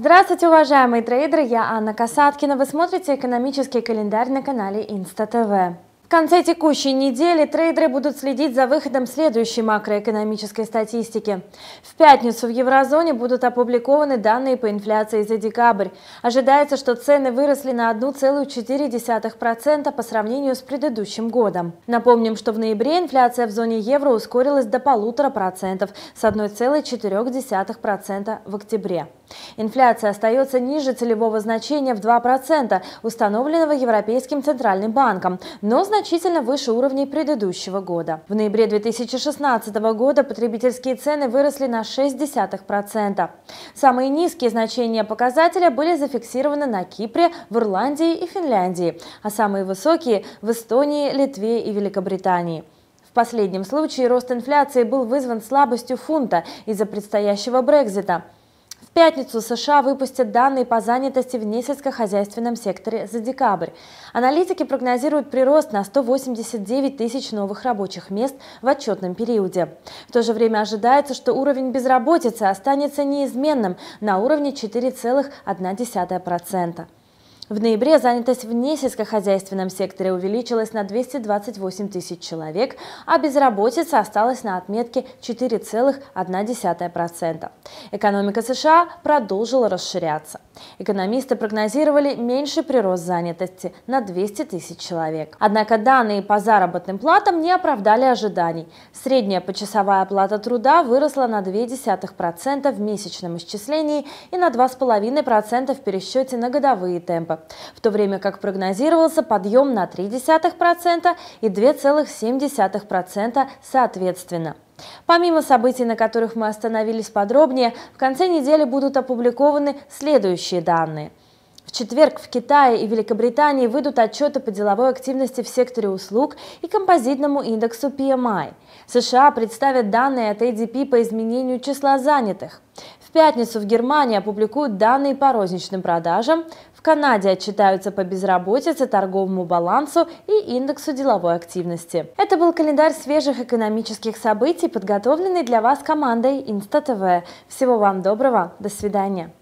Здравствуйте, уважаемые трейдеры! Я Анна Касаткина. Вы смотрите экономический календарь на канале Инста ТВ. В конце текущей недели трейдеры будут следить за выходом следующей макроэкономической статистики. В пятницу в еврозоне будут опубликованы данные по инфляции за декабрь. Ожидается, что цены выросли на 1,4% по сравнению с предыдущим годом. Напомним, что в ноябре инфляция в зоне евро ускорилась до 1,5% с 1,4% в октябре. Инфляция остается ниже целевого значения в 2%, установленного Европейским центральным банком, но значительно значительно выше уровней предыдущего года. В ноябре 2016 года потребительские цены выросли на 0,6%. Самые низкие значения показателя были зафиксированы на Кипре, в Ирландии и Финляндии, а самые высокие – в Эстонии, Литве и Великобритании. В последнем случае рост инфляции был вызван слабостью фунта из-за предстоящего Брекзита – в пятницу США выпустят данные по занятости в несельскохозяйственном секторе за декабрь. Аналитики прогнозируют прирост на 189 тысяч новых рабочих мест в отчетном периоде. В то же время ожидается, что уровень безработицы останется неизменным на уровне 4,1%. В ноябре занятость в несельскохозяйственном секторе увеличилась на 228 тысяч человек, а безработица осталась на отметке 4,1%. Экономика США продолжила расширяться. Экономисты прогнозировали меньший прирост занятости на 200 тысяч человек. Однако данные по заработным платам не оправдали ожиданий. Средняя почасовая оплата труда выросла на 0,2% в месячном исчислении и на 2,5% в пересчете на годовые темпы в то время как прогнозировался подъем на 0,3% и 2,7% соответственно. Помимо событий, на которых мы остановились подробнее, в конце недели будут опубликованы следующие данные. В четверг в Китае и Великобритании выйдут отчеты по деловой активности в секторе услуг и композитному индексу PMI. США представят данные от ADP по изменению числа занятых. В пятницу в Германии опубликуют данные по розничным продажам, в Канаде отчитаются по безработице, торговому балансу и индексу деловой активности. Это был календарь свежих экономических событий, подготовленный для вас командой Инста ТВ. Всего вам доброго, до свидания.